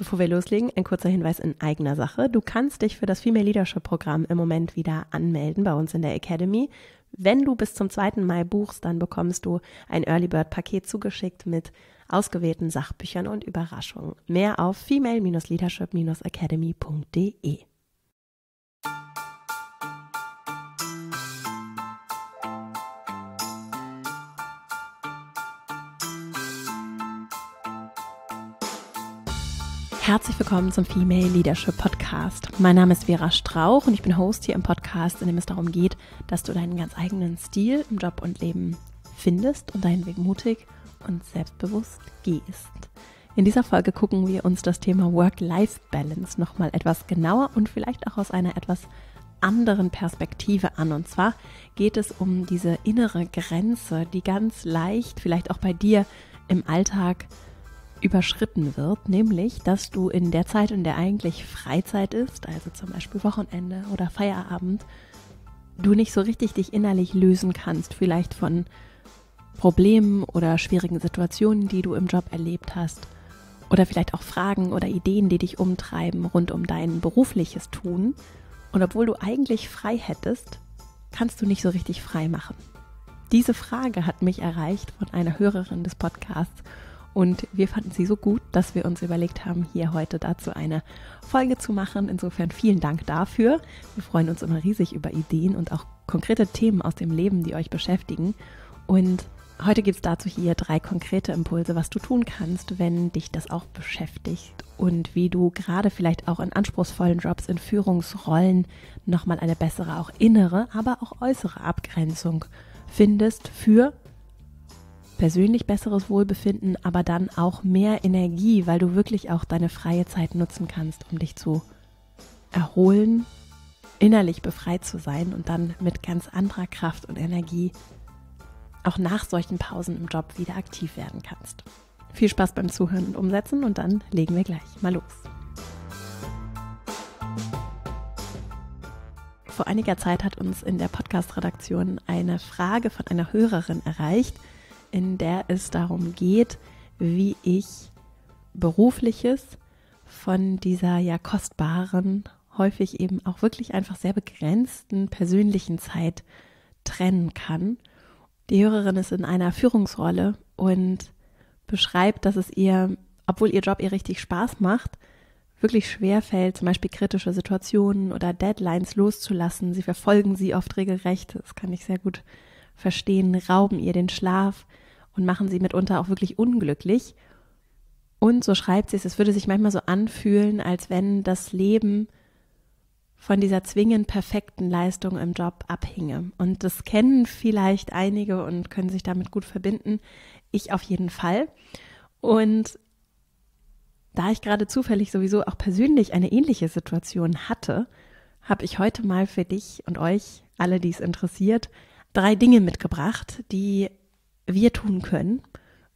Bevor wir loslegen, ein kurzer Hinweis in eigener Sache. Du kannst dich für das Female Leadership Programm im Moment wieder anmelden bei uns in der Academy. Wenn du bis zum 2. Mai buchst, dann bekommst du ein Early Bird Paket zugeschickt mit ausgewählten Sachbüchern und Überraschungen. Mehr auf female-leadership-academy.de. Herzlich willkommen zum Female Leadership Podcast. Mein Name ist Vera Strauch und ich bin Host hier im Podcast, in dem es darum geht, dass du deinen ganz eigenen Stil im Job und Leben findest und deinen Weg mutig und selbstbewusst gehst. In dieser Folge gucken wir uns das Thema Work-Life-Balance nochmal etwas genauer und vielleicht auch aus einer etwas anderen Perspektive an. Und zwar geht es um diese innere Grenze, die ganz leicht vielleicht auch bei dir im Alltag überschritten wird, nämlich dass du in der Zeit, in der eigentlich Freizeit ist, also zum Beispiel Wochenende oder Feierabend, du nicht so richtig dich innerlich lösen kannst, vielleicht von Problemen oder schwierigen Situationen, die du im Job erlebt hast, oder vielleicht auch Fragen oder Ideen, die dich umtreiben rund um dein berufliches Tun. Und obwohl du eigentlich frei hättest, kannst du nicht so richtig frei machen. Diese Frage hat mich erreicht von einer Hörerin des Podcasts und wir fanden sie so gut, dass wir uns überlegt haben, hier heute dazu eine Folge zu machen. Insofern vielen Dank dafür. Wir freuen uns immer riesig über Ideen und auch konkrete Themen aus dem Leben, die euch beschäftigen. Und heute gibt es dazu hier drei konkrete Impulse, was du tun kannst, wenn dich das auch beschäftigt und wie du gerade vielleicht auch in anspruchsvollen Jobs, in Führungsrollen nochmal eine bessere, auch innere, aber auch äußere Abgrenzung findest für persönlich besseres Wohlbefinden, aber dann auch mehr Energie, weil du wirklich auch deine freie Zeit nutzen kannst, um dich zu erholen, innerlich befreit zu sein und dann mit ganz anderer Kraft und Energie auch nach solchen Pausen im Job wieder aktiv werden kannst. Viel Spaß beim Zuhören und Umsetzen und dann legen wir gleich mal los. Vor einiger Zeit hat uns in der Podcast-Redaktion eine Frage von einer Hörerin erreicht, in der es darum geht, wie ich berufliches von dieser ja kostbaren, häufig eben auch wirklich einfach sehr begrenzten persönlichen Zeit trennen kann. Die Hörerin ist in einer Führungsrolle und beschreibt, dass es ihr, obwohl ihr Job ihr richtig Spaß macht, wirklich schwer fällt, zum Beispiel kritische Situationen oder Deadlines loszulassen. Sie verfolgen sie oft regelrecht. Das kann ich sehr gut verstehen, rauben ihr den Schlaf und machen sie mitunter auch wirklich unglücklich. Und so schreibt sie es, es würde sich manchmal so anfühlen, als wenn das Leben von dieser zwingend perfekten Leistung im Job abhinge. Und das kennen vielleicht einige und können sich damit gut verbinden. Ich auf jeden Fall. Und da ich gerade zufällig sowieso auch persönlich eine ähnliche Situation hatte, habe ich heute mal für dich und euch, alle, die es interessiert, drei Dinge mitgebracht, die wir tun können,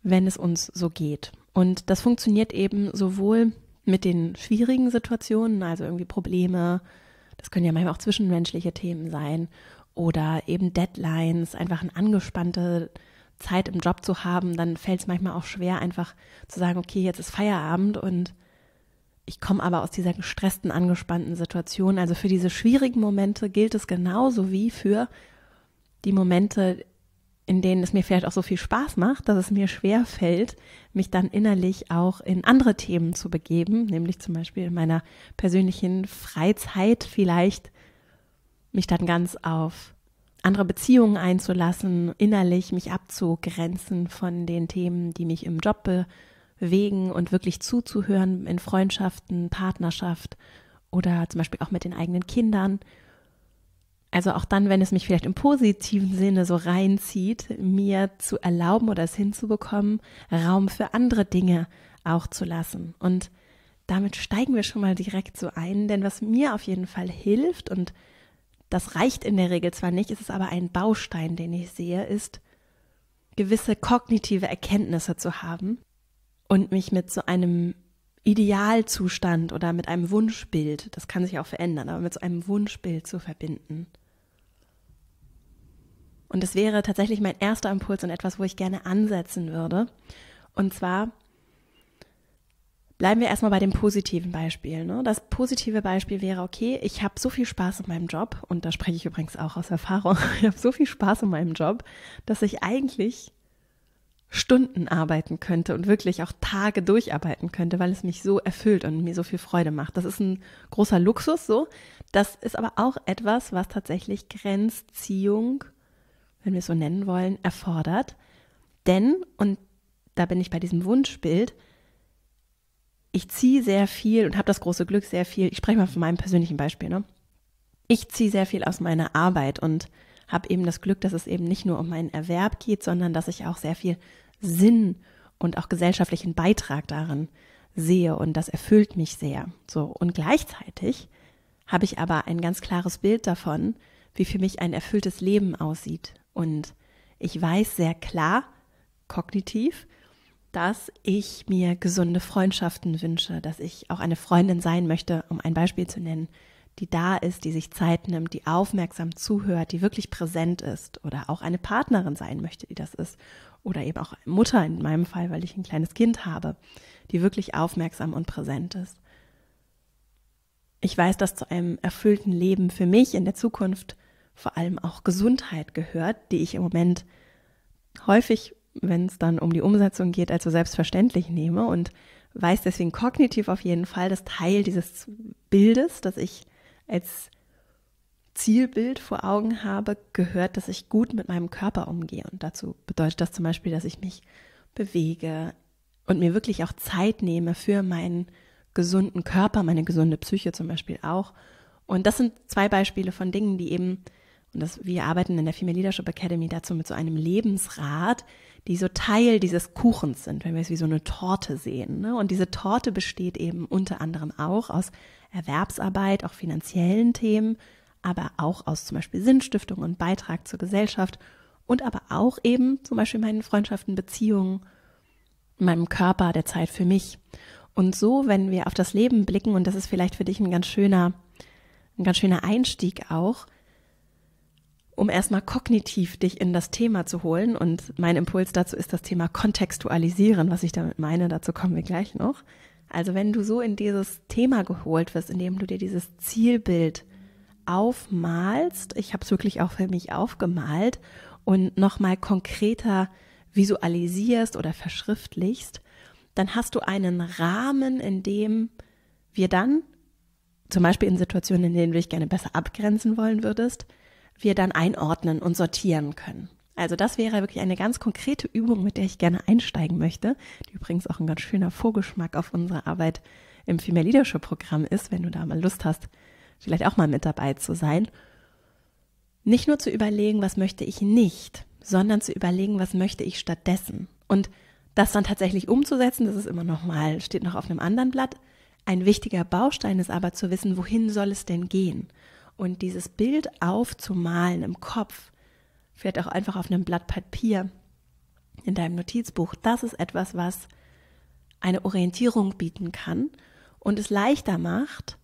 wenn es uns so geht. Und das funktioniert eben sowohl mit den schwierigen Situationen, also irgendwie Probleme, das können ja manchmal auch zwischenmenschliche Themen sein oder eben Deadlines, einfach eine angespannte Zeit im Job zu haben, dann fällt es manchmal auch schwer, einfach zu sagen, okay, jetzt ist Feierabend und ich komme aber aus dieser gestressten, angespannten Situation. Also für diese schwierigen Momente gilt es genauso wie für die Momente, in denen es mir vielleicht auch so viel Spaß macht, dass es mir schwer fällt, mich dann innerlich auch in andere Themen zu begeben, nämlich zum Beispiel in meiner persönlichen Freizeit vielleicht mich dann ganz auf andere Beziehungen einzulassen, innerlich mich abzugrenzen von den Themen, die mich im Job bewegen und wirklich zuzuhören in Freundschaften, Partnerschaft oder zum Beispiel auch mit den eigenen Kindern also auch dann, wenn es mich vielleicht im positiven Sinne so reinzieht, mir zu erlauben oder es hinzubekommen, Raum für andere Dinge auch zu lassen. Und damit steigen wir schon mal direkt so ein, denn was mir auf jeden Fall hilft und das reicht in der Regel zwar nicht, ist es aber ein Baustein, den ich sehe, ist gewisse kognitive Erkenntnisse zu haben und mich mit so einem Idealzustand oder mit einem Wunschbild, das kann sich auch verändern, aber mit so einem Wunschbild zu verbinden. Und es wäre tatsächlich mein erster Impuls und etwas, wo ich gerne ansetzen würde. Und zwar bleiben wir erstmal bei dem positiven Beispiel. Ne? Das positive Beispiel wäre, okay, ich habe so viel Spaß in meinem Job, und da spreche ich übrigens auch aus Erfahrung, ich habe so viel Spaß in meinem Job, dass ich eigentlich Stunden arbeiten könnte und wirklich auch Tage durcharbeiten könnte, weil es mich so erfüllt und mir so viel Freude macht. Das ist ein großer Luxus so. Das ist aber auch etwas, was tatsächlich Grenzziehung wenn wir es so nennen wollen, erfordert. Denn, und da bin ich bei diesem Wunschbild, ich ziehe sehr viel und habe das große Glück, sehr viel, ich spreche mal von meinem persönlichen Beispiel, ne? Ich ziehe sehr viel aus meiner Arbeit und habe eben das Glück, dass es eben nicht nur um meinen Erwerb geht, sondern dass ich auch sehr viel Sinn und auch gesellschaftlichen Beitrag darin sehe und das erfüllt mich sehr. So und gleichzeitig habe ich aber ein ganz klares Bild davon, wie für mich ein erfülltes Leben aussieht, und ich weiß sehr klar, kognitiv, dass ich mir gesunde Freundschaften wünsche, dass ich auch eine Freundin sein möchte, um ein Beispiel zu nennen, die da ist, die sich Zeit nimmt, die aufmerksam zuhört, die wirklich präsent ist oder auch eine Partnerin sein möchte, die das ist oder eben auch Mutter in meinem Fall, weil ich ein kleines Kind habe, die wirklich aufmerksam und präsent ist. Ich weiß, dass zu einem erfüllten Leben für mich in der Zukunft vor allem auch Gesundheit gehört, die ich im Moment häufig, wenn es dann um die Umsetzung geht, als so selbstverständlich nehme und weiß deswegen kognitiv auf jeden Fall, dass Teil dieses Bildes, das ich als Zielbild vor Augen habe, gehört, dass ich gut mit meinem Körper umgehe. Und dazu bedeutet das zum Beispiel, dass ich mich bewege und mir wirklich auch Zeit nehme für meinen gesunden Körper, meine gesunde Psyche zum Beispiel auch. Und das sind zwei Beispiele von Dingen, die eben und das, wir arbeiten in der Female Leadership Academy dazu mit so einem Lebensrat, die so Teil dieses Kuchens sind, wenn wir es wie so eine Torte sehen. Ne? Und diese Torte besteht eben unter anderem auch aus Erwerbsarbeit, auch finanziellen Themen, aber auch aus zum Beispiel Sinnstiftung und Beitrag zur Gesellschaft und aber auch eben zum Beispiel meinen Freundschaften, Beziehungen, meinem Körper, der Zeit für mich. Und so, wenn wir auf das Leben blicken, und das ist vielleicht für dich ein ganz schöner, ein ganz schöner Einstieg auch, um erstmal kognitiv dich in das Thema zu holen. Und mein Impuls dazu ist das Thema Kontextualisieren. Was ich damit meine, dazu kommen wir gleich noch. Also wenn du so in dieses Thema geholt wirst, indem du dir dieses Zielbild aufmalst, ich habe es wirklich auch für mich aufgemalt und nochmal konkreter visualisierst oder verschriftlichst, dann hast du einen Rahmen, in dem wir dann, zum Beispiel in Situationen, in denen du dich gerne besser abgrenzen wollen würdest, wir dann einordnen und sortieren können. Also das wäre wirklich eine ganz konkrete Übung, mit der ich gerne einsteigen möchte, die übrigens auch ein ganz schöner Vorgeschmack auf unsere Arbeit im Female Leadership Programm ist, wenn du da mal Lust hast, vielleicht auch mal mit dabei zu sein. Nicht nur zu überlegen, was möchte ich nicht, sondern zu überlegen, was möchte ich stattdessen. Und das dann tatsächlich umzusetzen, das ist immer noch mal, steht noch auf einem anderen Blatt. Ein wichtiger Baustein ist aber zu wissen, wohin soll es denn gehen? Und dieses Bild aufzumalen im Kopf, vielleicht auch einfach auf einem Blatt Papier, in deinem Notizbuch, das ist etwas, was eine Orientierung bieten kann und es leichter macht,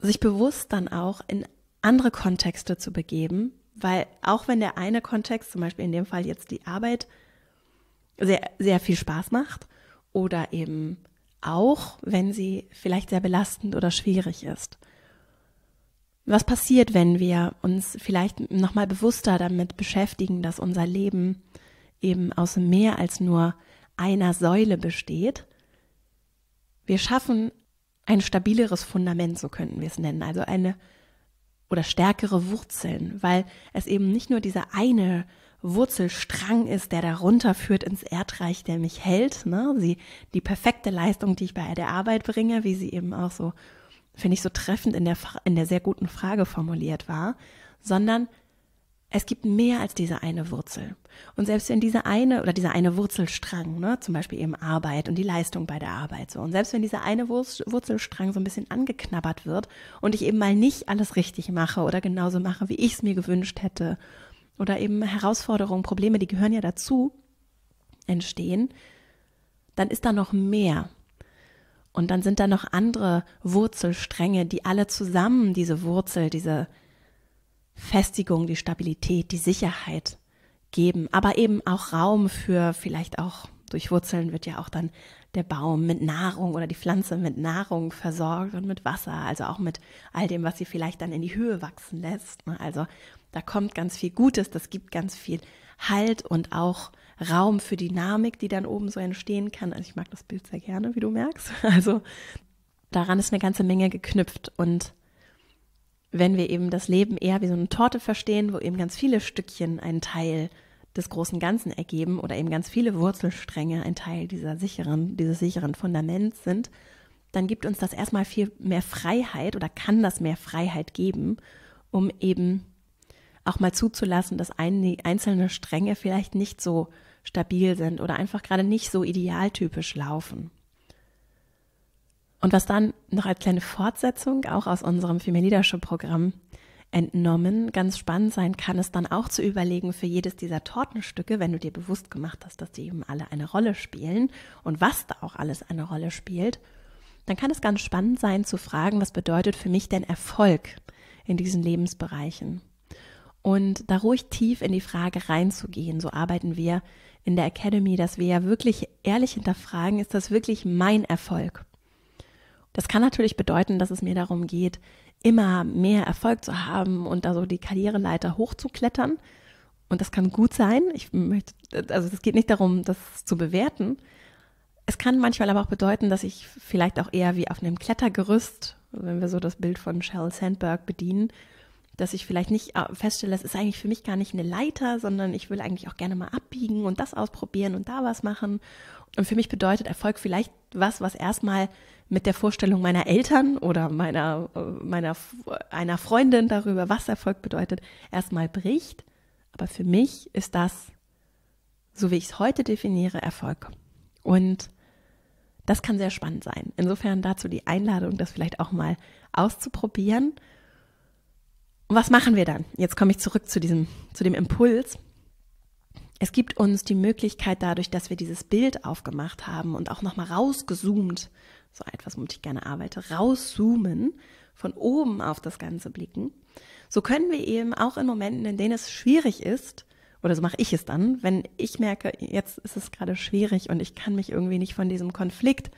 sich bewusst dann auch in andere Kontexte zu begeben, weil auch wenn der eine Kontext, zum Beispiel in dem Fall jetzt die Arbeit, sehr, sehr viel Spaß macht oder eben auch, wenn sie vielleicht sehr belastend oder schwierig ist was passiert, wenn wir uns vielleicht nochmal bewusster damit beschäftigen, dass unser Leben eben aus mehr als nur einer Säule besteht. Wir schaffen ein stabileres Fundament, so könnten wir es nennen, also eine oder stärkere Wurzeln, weil es eben nicht nur dieser eine Wurzelstrang ist, der darunter führt ins Erdreich, der mich hält, ne? Sie, die perfekte Leistung, die ich bei der Arbeit bringe, wie sie eben auch so finde ich so treffend in der, in der sehr guten Frage formuliert war, sondern es gibt mehr als diese eine Wurzel. Und selbst wenn diese eine oder dieser eine Wurzelstrang, ne, zum Beispiel eben Arbeit und die Leistung bei der Arbeit so, und selbst wenn dieser eine Wurzelstrang so ein bisschen angeknabbert wird und ich eben mal nicht alles richtig mache oder genauso mache, wie ich es mir gewünscht hätte, oder eben Herausforderungen, Probleme, die gehören ja dazu, entstehen, dann ist da noch mehr. Und dann sind da noch andere Wurzelstränge, die alle zusammen diese Wurzel, diese Festigung, die Stabilität, die Sicherheit geben, aber eben auch Raum für vielleicht auch durch Wurzeln wird ja auch dann der Baum mit Nahrung oder die Pflanze mit Nahrung versorgt und mit Wasser, also auch mit all dem, was sie vielleicht dann in die Höhe wachsen lässt. Ne? Also da kommt ganz viel Gutes, das gibt ganz viel Halt und auch Raum für Dynamik, die dann oben so entstehen kann. Also ich mag das Bild sehr gerne, wie du merkst. Also daran ist eine ganze Menge geknüpft. Und wenn wir eben das Leben eher wie so eine Torte verstehen, wo eben ganz viele Stückchen einen Teil des großen Ganzen ergeben oder eben ganz viele Wurzelstränge ein Teil dieser sicheren, dieses sicheren Fundaments sind, dann gibt uns das erstmal viel mehr Freiheit oder kann das mehr Freiheit geben, um eben auch mal zuzulassen, dass einzelne Stränge vielleicht nicht so stabil sind oder einfach gerade nicht so idealtypisch laufen. Und was dann noch als kleine Fortsetzung auch aus unserem Female Leadership Programm entnommen ganz spannend sein kann, es dann auch zu überlegen für jedes dieser Tortenstücke, wenn du dir bewusst gemacht hast, dass die eben alle eine Rolle spielen und was da auch alles eine Rolle spielt, dann kann es ganz spannend sein zu fragen, was bedeutet für mich denn Erfolg in diesen Lebensbereichen? und da ruhig tief in die Frage reinzugehen. So arbeiten wir in der Academy, dass wir ja wirklich ehrlich hinterfragen, ist das wirklich mein Erfolg? Das kann natürlich bedeuten, dass es mir darum geht, immer mehr Erfolg zu haben und da so die Karriereleiter hochzuklettern. Und das kann gut sein. Ich möchte, also es geht nicht darum, das zu bewerten. Es kann manchmal aber auch bedeuten, dass ich vielleicht auch eher wie auf einem Klettergerüst, wenn wir so das Bild von Sheryl Sandberg bedienen, dass ich vielleicht nicht äh, feststelle, das ist eigentlich für mich gar nicht eine Leiter, sondern ich will eigentlich auch gerne mal abbiegen und das ausprobieren und da was machen. Und für mich bedeutet Erfolg vielleicht was, was erstmal mit der Vorstellung meiner Eltern oder meiner, äh, meiner, einer Freundin darüber, was Erfolg bedeutet, erstmal bricht. Aber für mich ist das, so wie ich es heute definiere, Erfolg. Und das kann sehr spannend sein. Insofern dazu die Einladung, das vielleicht auch mal auszuprobieren und was machen wir dann? Jetzt komme ich zurück zu diesem, zu dem Impuls. Es gibt uns die Möglichkeit dadurch, dass wir dieses Bild aufgemacht haben und auch nochmal rausgezoomt, so etwas, womit ich gerne arbeite, rauszoomen, von oben auf das Ganze blicken. So können wir eben auch in Momenten, in denen es schwierig ist, oder so mache ich es dann, wenn ich merke, jetzt ist es gerade schwierig und ich kann mich irgendwie nicht von diesem Konflikt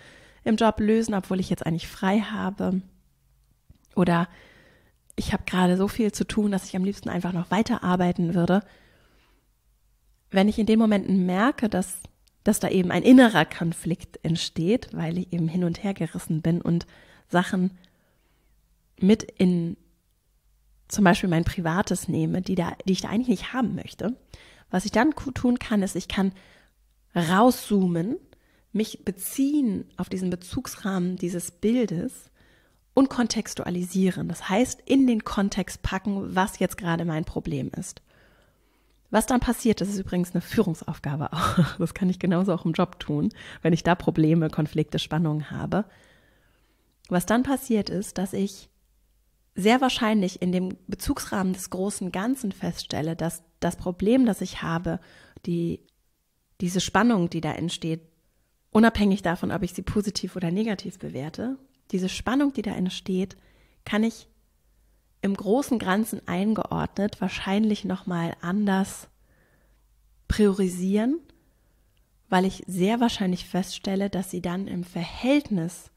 im Job lösen, obwohl ich jetzt eigentlich frei habe. Oder ich habe gerade so viel zu tun, dass ich am liebsten einfach noch weiter arbeiten würde. Wenn ich in den Momenten merke, dass, dass da eben ein innerer Konflikt entsteht, weil ich eben hin und her gerissen bin und Sachen mit in zum Beispiel mein Privates nehme, die, da, die ich da eigentlich nicht haben möchte, was ich dann tun kann, ist, ich kann rauszoomen, mich beziehen auf diesen Bezugsrahmen dieses Bildes und kontextualisieren. Das heißt, in den Kontext packen, was jetzt gerade mein Problem ist. Was dann passiert, das ist übrigens eine Führungsaufgabe auch. Das kann ich genauso auch im Job tun, wenn ich da Probleme, Konflikte, Spannungen habe. Was dann passiert ist, dass ich sehr wahrscheinlich in dem Bezugsrahmen des großen Ganzen feststelle, dass das Problem, das ich habe, die, diese Spannung, die da entsteht, unabhängig davon, ob ich sie positiv oder negativ bewerte, diese Spannung, die da entsteht, kann ich im großen Ganzen eingeordnet wahrscheinlich nochmal anders priorisieren, weil ich sehr wahrscheinlich feststelle, dass sie dann im Verhältnis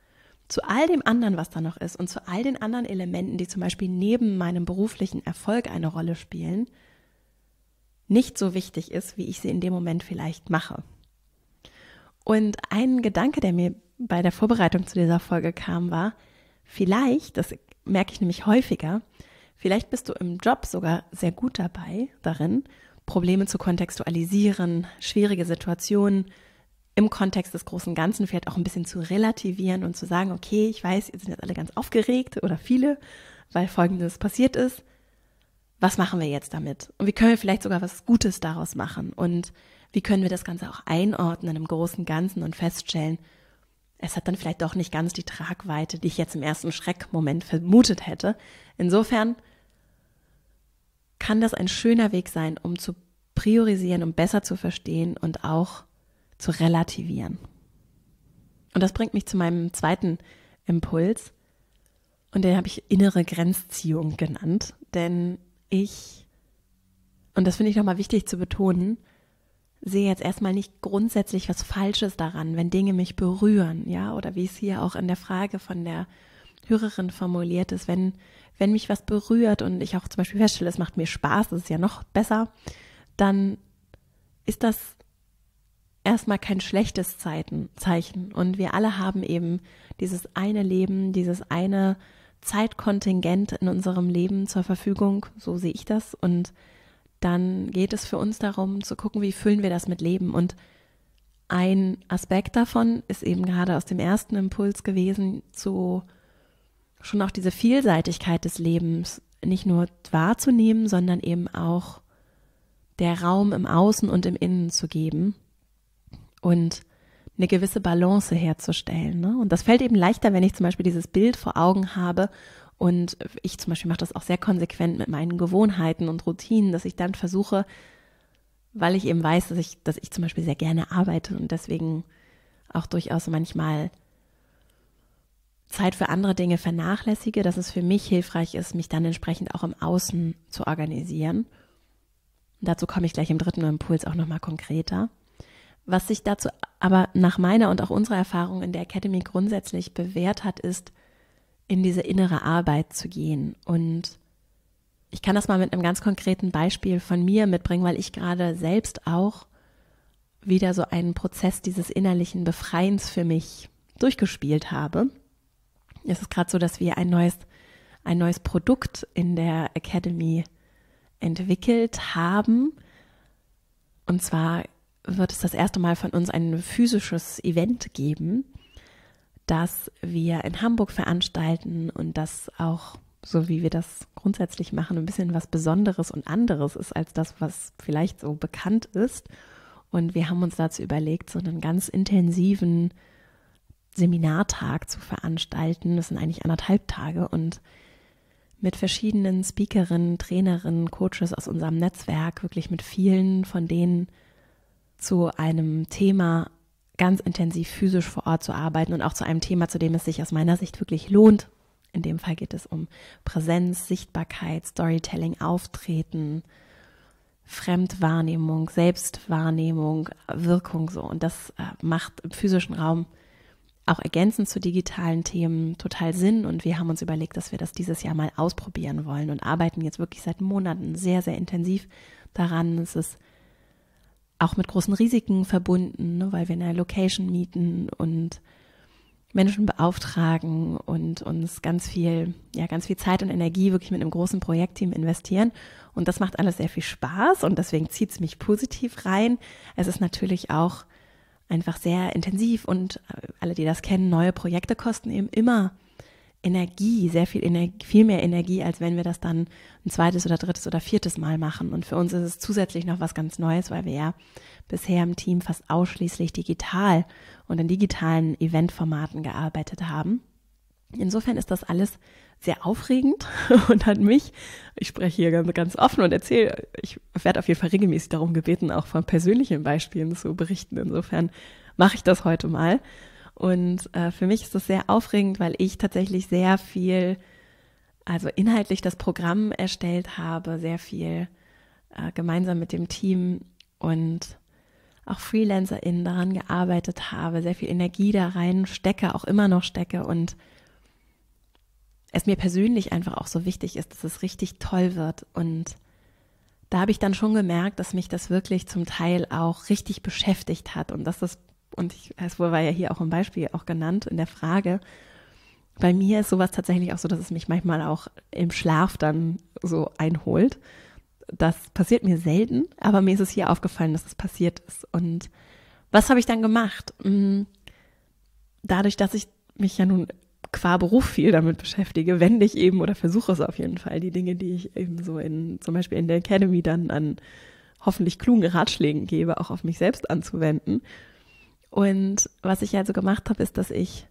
zu all dem anderen, was da noch ist und zu all den anderen Elementen, die zum Beispiel neben meinem beruflichen Erfolg eine Rolle spielen, nicht so wichtig ist, wie ich sie in dem Moment vielleicht mache. Und ein Gedanke, der mir bei der Vorbereitung zu dieser Folge kam, war, vielleicht, das merke ich nämlich häufiger, vielleicht bist du im Job sogar sehr gut dabei, darin, Probleme zu kontextualisieren, schwierige Situationen im Kontext des großen Ganzen vielleicht auch ein bisschen zu relativieren und zu sagen, okay, ich weiß, ihr sind jetzt alle ganz aufgeregt oder viele, weil Folgendes passiert ist. Was machen wir jetzt damit? Und wie können wir vielleicht sogar was Gutes daraus machen? Und wie können wir das Ganze auch einordnen im großen Ganzen und feststellen, es hat dann vielleicht doch nicht ganz die Tragweite, die ich jetzt im ersten Schreckmoment vermutet hätte. Insofern kann das ein schöner Weg sein, um zu priorisieren, um besser zu verstehen und auch zu relativieren. Und das bringt mich zu meinem zweiten Impuls. Und den habe ich innere Grenzziehung genannt. Denn ich, und das finde ich nochmal wichtig zu betonen, sehe jetzt erstmal nicht grundsätzlich was Falsches daran, wenn Dinge mich berühren, ja, oder wie es hier auch in der Frage von der Hörerin formuliert ist, wenn, wenn mich was berührt und ich auch zum Beispiel feststelle, es macht mir Spaß, es ist ja noch besser, dann ist das erstmal kein schlechtes Zeichen. Und wir alle haben eben dieses eine Leben, dieses eine Zeitkontingent in unserem Leben zur Verfügung, so sehe ich das. Und dann geht es für uns darum zu gucken, wie füllen wir das mit Leben. Und ein Aspekt davon ist eben gerade aus dem ersten Impuls gewesen, zu schon auch diese Vielseitigkeit des Lebens nicht nur wahrzunehmen, sondern eben auch der Raum im Außen und im Innen zu geben und eine gewisse Balance herzustellen. Ne? Und das fällt eben leichter, wenn ich zum Beispiel dieses Bild vor Augen habe und ich zum Beispiel mache das auch sehr konsequent mit meinen Gewohnheiten und Routinen, dass ich dann versuche, weil ich eben weiß, dass ich, dass ich zum Beispiel sehr gerne arbeite und deswegen auch durchaus manchmal Zeit für andere Dinge vernachlässige, dass es für mich hilfreich ist, mich dann entsprechend auch im Außen zu organisieren. Und dazu komme ich gleich im dritten Impuls auch nochmal konkreter. Was sich dazu aber nach meiner und auch unserer Erfahrung in der Academy grundsätzlich bewährt hat, ist, in diese innere Arbeit zu gehen. Und ich kann das mal mit einem ganz konkreten Beispiel von mir mitbringen, weil ich gerade selbst auch wieder so einen Prozess dieses innerlichen Befreiens für mich durchgespielt habe. Es ist gerade so, dass wir ein neues, ein neues Produkt in der Academy entwickelt haben. Und zwar wird es das erste Mal von uns ein physisches Event geben, das wir in Hamburg veranstalten und das auch so wie wir das grundsätzlich machen, ein bisschen was Besonderes und anderes ist als das, was vielleicht so bekannt ist. Und wir haben uns dazu überlegt, so einen ganz intensiven Seminartag zu veranstalten. Das sind eigentlich anderthalb Tage und mit verschiedenen Speakerinnen, Trainerinnen, Coaches aus unserem Netzwerk, wirklich mit vielen von denen zu einem Thema ganz intensiv physisch vor Ort zu arbeiten und auch zu einem Thema, zu dem es sich aus meiner Sicht wirklich lohnt. In dem Fall geht es um Präsenz, Sichtbarkeit, Storytelling, Auftreten, Fremdwahrnehmung, Selbstwahrnehmung, Wirkung so. Und das äh, macht im physischen Raum auch ergänzend zu digitalen Themen total Sinn. Und wir haben uns überlegt, dass wir das dieses Jahr mal ausprobieren wollen und arbeiten jetzt wirklich seit Monaten sehr, sehr intensiv daran. Es ist auch mit großen Risiken verbunden, ne, weil wir eine Location mieten und Menschen beauftragen und uns ganz viel, ja, ganz viel Zeit und Energie wirklich mit einem großen Projektteam investieren. Und das macht alles sehr viel Spaß und deswegen zieht es mich positiv rein. Es ist natürlich auch einfach sehr intensiv und äh, alle, die das kennen, neue Projekte kosten eben immer Energie, sehr viel Energie, viel mehr Energie, als wenn wir das dann ein zweites oder drittes oder viertes Mal machen. Und für uns ist es zusätzlich noch was ganz Neues, weil wir ja bisher im Team fast ausschließlich digital und in digitalen Eventformaten gearbeitet haben. Insofern ist das alles sehr aufregend und hat mich, ich spreche hier ganz, ganz offen und erzähle, ich werde auf jeden Fall regelmäßig darum gebeten, auch von persönlichen Beispielen zu berichten. Insofern mache ich das heute mal und äh, für mich ist das sehr aufregend, weil ich tatsächlich sehr viel, also inhaltlich das Programm erstellt habe, sehr viel äh, gemeinsam mit dem Team und auch FreelancerInnen daran gearbeitet habe, sehr viel Energie da rein stecke, auch immer noch stecke und es mir persönlich einfach auch so wichtig ist, dass es richtig toll wird. Und da habe ich dann schon gemerkt, dass mich das wirklich zum Teil auch richtig beschäftigt hat und dass das und ich, es war ja hier auch im Beispiel auch genannt in der Frage, bei mir ist sowas tatsächlich auch so, dass es mich manchmal auch im Schlaf dann so einholt. Das passiert mir selten, aber mir ist es hier aufgefallen, dass es passiert ist. Und was habe ich dann gemacht? Hm, dadurch, dass ich mich ja nun qua Beruf viel damit beschäftige, wende ich eben oder versuche es auf jeden Fall, die Dinge, die ich eben so in, zum Beispiel in der Academy dann an hoffentlich klugen Ratschlägen gebe, auch auf mich selbst anzuwenden. Und was ich also gemacht habe, ist, dass ich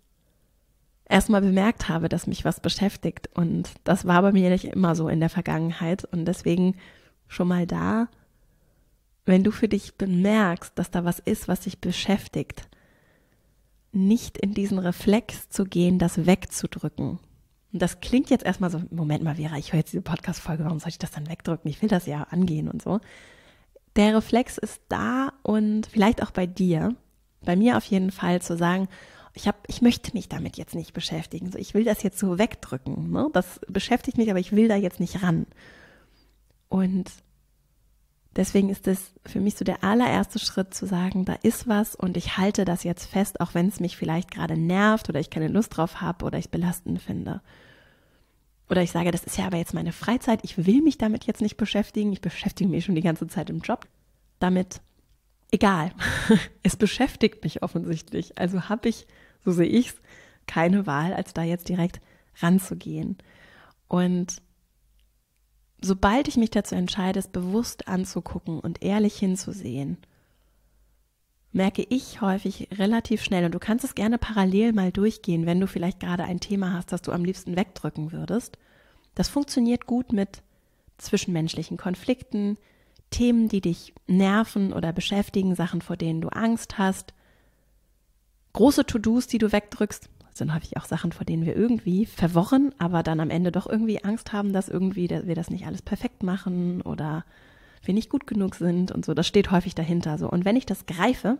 erstmal bemerkt habe, dass mich was beschäftigt. Und das war bei mir nicht immer so in der Vergangenheit. Und deswegen schon mal da, wenn du für dich bemerkst, dass da was ist, was dich beschäftigt, nicht in diesen Reflex zu gehen, das wegzudrücken. Und das klingt jetzt erstmal so, Moment mal, Vera, ich höre jetzt diese Podcast-Folge, warum soll ich das dann wegdrücken? Ich will das ja angehen und so. Der Reflex ist da und vielleicht auch bei dir bei mir auf jeden Fall zu sagen, ich habe, ich möchte mich damit jetzt nicht beschäftigen. So, ich will das jetzt so wegdrücken. Ne? Das beschäftigt mich, aber ich will da jetzt nicht ran. Und deswegen ist es für mich so der allererste Schritt zu sagen, da ist was und ich halte das jetzt fest, auch wenn es mich vielleicht gerade nervt oder ich keine Lust drauf habe oder ich belastend finde. Oder ich sage, das ist ja aber jetzt meine Freizeit, ich will mich damit jetzt nicht beschäftigen, ich beschäftige mich schon die ganze Zeit im Job damit egal. es beschäftigt mich offensichtlich. Also habe ich, so sehe ich es, keine Wahl, als da jetzt direkt ranzugehen. Und sobald ich mich dazu entscheide, es bewusst anzugucken und ehrlich hinzusehen, merke ich häufig relativ schnell, und du kannst es gerne parallel mal durchgehen, wenn du vielleicht gerade ein Thema hast, das du am liebsten wegdrücken würdest. Das funktioniert gut mit zwischenmenschlichen Konflikten, Themen, die dich nerven oder beschäftigen, Sachen, vor denen du Angst hast, große To-Dos, die du wegdrückst. sind häufig auch Sachen, vor denen wir irgendwie verworren, aber dann am Ende doch irgendwie Angst haben, dass irgendwie wir das nicht alles perfekt machen oder wir nicht gut genug sind und so. Das steht häufig dahinter. So. Und wenn ich das greife,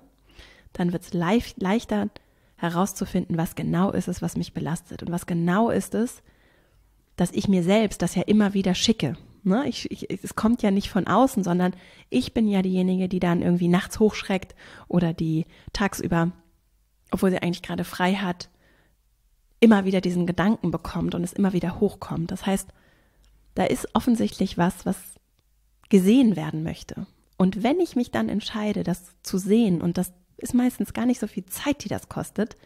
dann wird es leichter herauszufinden, was genau ist es, was mich belastet und was genau ist es, dass ich mir selbst das ja immer wieder schicke. Ne? Ich, ich, es kommt ja nicht von außen, sondern ich bin ja diejenige, die dann irgendwie nachts hochschreckt oder die tagsüber, obwohl sie eigentlich gerade frei hat, immer wieder diesen Gedanken bekommt und es immer wieder hochkommt. Das heißt, da ist offensichtlich was, was gesehen werden möchte. Und wenn ich mich dann entscheide, das zu sehen, und das ist meistens gar nicht so viel Zeit, die das kostet,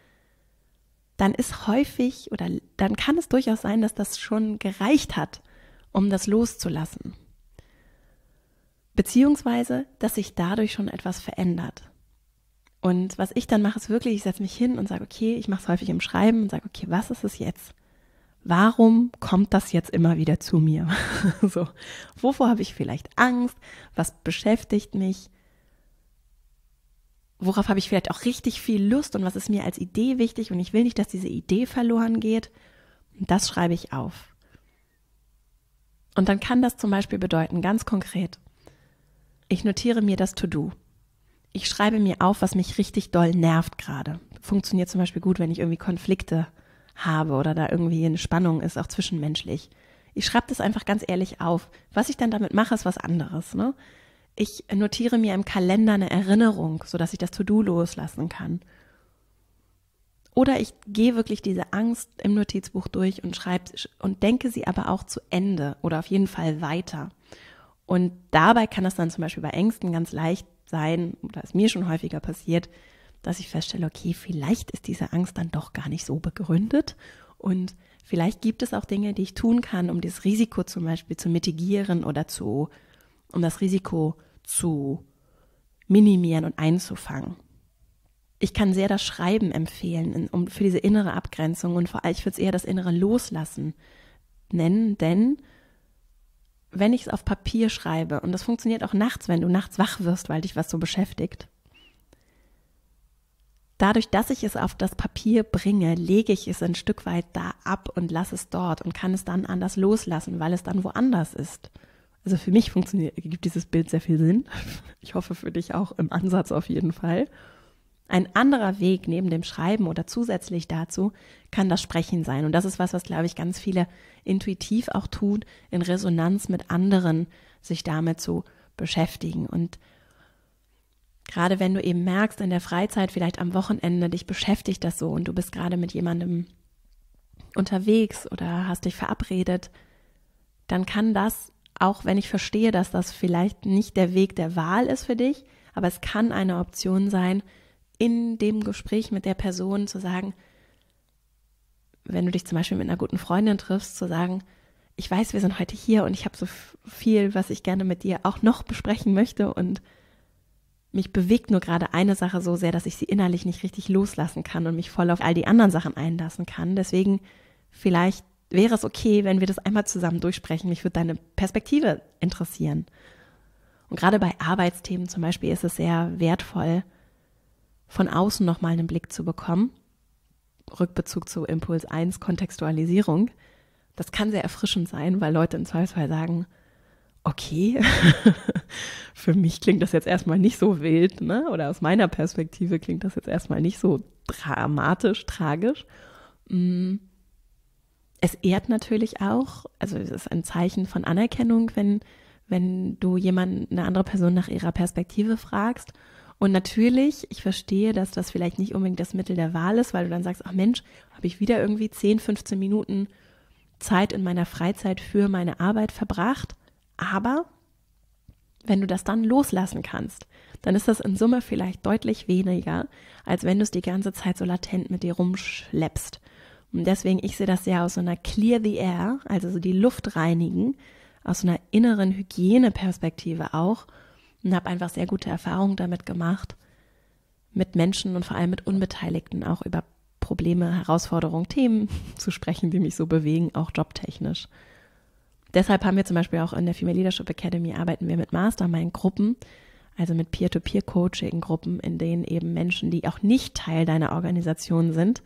dann ist häufig oder dann kann es durchaus sein, dass das schon gereicht hat, um das loszulassen. Beziehungsweise, dass sich dadurch schon etwas verändert. Und was ich dann mache, ist wirklich, ich setze mich hin und sage, okay, ich mache es häufig im Schreiben und sage, okay, was ist es jetzt? Warum kommt das jetzt immer wieder zu mir? so, wovor habe ich vielleicht Angst? Was beschäftigt mich? Worauf habe ich vielleicht auch richtig viel Lust und was ist mir als Idee wichtig und ich will nicht, dass diese Idee verloren geht? Das schreibe ich auf. Und dann kann das zum Beispiel bedeuten, ganz konkret, ich notiere mir das To-Do. Ich schreibe mir auf, was mich richtig doll nervt gerade. Funktioniert zum Beispiel gut, wenn ich irgendwie Konflikte habe oder da irgendwie eine Spannung ist, auch zwischenmenschlich. Ich schreibe das einfach ganz ehrlich auf. Was ich dann damit mache, ist was anderes. Ne? Ich notiere mir im Kalender eine Erinnerung, sodass ich das To-Do loslassen kann. Oder ich gehe wirklich diese Angst im Notizbuch durch und schreibe und denke sie aber auch zu Ende oder auf jeden Fall weiter. Und dabei kann es dann zum Beispiel bei Ängsten ganz leicht sein, oder ist mir schon häufiger passiert, dass ich feststelle, okay, vielleicht ist diese Angst dann doch gar nicht so begründet und vielleicht gibt es auch Dinge, die ich tun kann, um das Risiko zum Beispiel zu mitigieren oder zu, um das Risiko zu minimieren und einzufangen ich kann sehr das Schreiben empfehlen um, für diese innere Abgrenzung und vor allem, ich würde es eher das innere Loslassen nennen, denn wenn ich es auf Papier schreibe, und das funktioniert auch nachts, wenn du nachts wach wirst, weil dich was so beschäftigt, dadurch, dass ich es auf das Papier bringe, lege ich es ein Stück weit da ab und lasse es dort und kann es dann anders loslassen, weil es dann woanders ist. Also für mich funktioniert, gibt dieses Bild sehr viel Sinn. Ich hoffe für dich auch im Ansatz auf jeden Fall. Ein anderer Weg neben dem Schreiben oder zusätzlich dazu kann das Sprechen sein. Und das ist was, was, glaube ich, ganz viele intuitiv auch tun, in Resonanz mit anderen sich damit zu beschäftigen. Und gerade wenn du eben merkst, in der Freizeit, vielleicht am Wochenende, dich beschäftigt das so und du bist gerade mit jemandem unterwegs oder hast dich verabredet, dann kann das, auch wenn ich verstehe, dass das vielleicht nicht der Weg der Wahl ist für dich, aber es kann eine Option sein, in dem Gespräch mit der Person zu sagen, wenn du dich zum Beispiel mit einer guten Freundin triffst, zu sagen, ich weiß, wir sind heute hier und ich habe so viel, was ich gerne mit dir auch noch besprechen möchte und mich bewegt nur gerade eine Sache so sehr, dass ich sie innerlich nicht richtig loslassen kann und mich voll auf all die anderen Sachen einlassen kann. Deswegen vielleicht wäre es okay, wenn wir das einmal zusammen durchsprechen. Mich würde deine Perspektive interessieren. Und gerade bei Arbeitsthemen zum Beispiel ist es sehr wertvoll, von außen nochmal einen Blick zu bekommen. Rückbezug zu Impuls 1, Kontextualisierung. Das kann sehr erfrischend sein, weil Leute im Zweifelsfall sagen, okay, für mich klingt das jetzt erstmal nicht so wild, ne? oder aus meiner Perspektive klingt das jetzt erstmal nicht so dramatisch, tragisch. Mm. Es ehrt natürlich auch, also es ist ein Zeichen von Anerkennung, wenn, wenn du jemanden, eine andere Person nach ihrer Perspektive fragst und natürlich, ich verstehe, dass das vielleicht nicht unbedingt das Mittel der Wahl ist, weil du dann sagst, ach Mensch, habe ich wieder irgendwie 10, 15 Minuten Zeit in meiner Freizeit für meine Arbeit verbracht. Aber wenn du das dann loslassen kannst, dann ist das in Summe vielleicht deutlich weniger, als wenn du es die ganze Zeit so latent mit dir rumschleppst. Und deswegen, ich sehe das sehr aus so einer Clear the Air, also so die Luft reinigen, aus so einer inneren Hygieneperspektive auch und habe einfach sehr gute Erfahrungen damit gemacht, mit Menschen und vor allem mit Unbeteiligten auch über Probleme, Herausforderungen, Themen zu sprechen, die mich so bewegen, auch jobtechnisch. Deshalb haben wir zum Beispiel auch in der Female Leadership Academy arbeiten wir mit Mastermind-Gruppen, also mit Peer-to-Peer-Coaching-Gruppen, in denen eben Menschen, die auch nicht Teil deiner Organisation sind,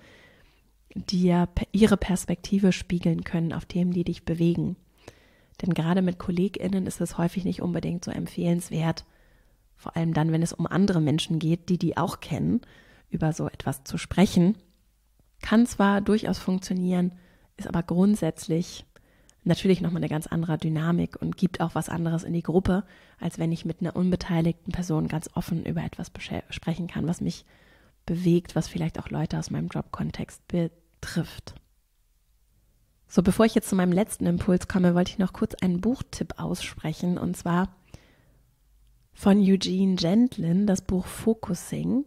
dir ihre Perspektive spiegeln können auf Themen, die dich bewegen. Denn gerade mit KollegInnen ist es häufig nicht unbedingt so empfehlenswert, vor allem dann, wenn es um andere Menschen geht, die die auch kennen, über so etwas zu sprechen, kann zwar durchaus funktionieren, ist aber grundsätzlich natürlich nochmal eine ganz andere Dynamik und gibt auch was anderes in die Gruppe, als wenn ich mit einer unbeteiligten Person ganz offen über etwas sprechen kann, was mich bewegt, was vielleicht auch Leute aus meinem Jobkontext betrifft. So, bevor ich jetzt zu meinem letzten Impuls komme, wollte ich noch kurz einen Buchtipp aussprechen. Und zwar von Eugene Gentlin, das Buch Focusing,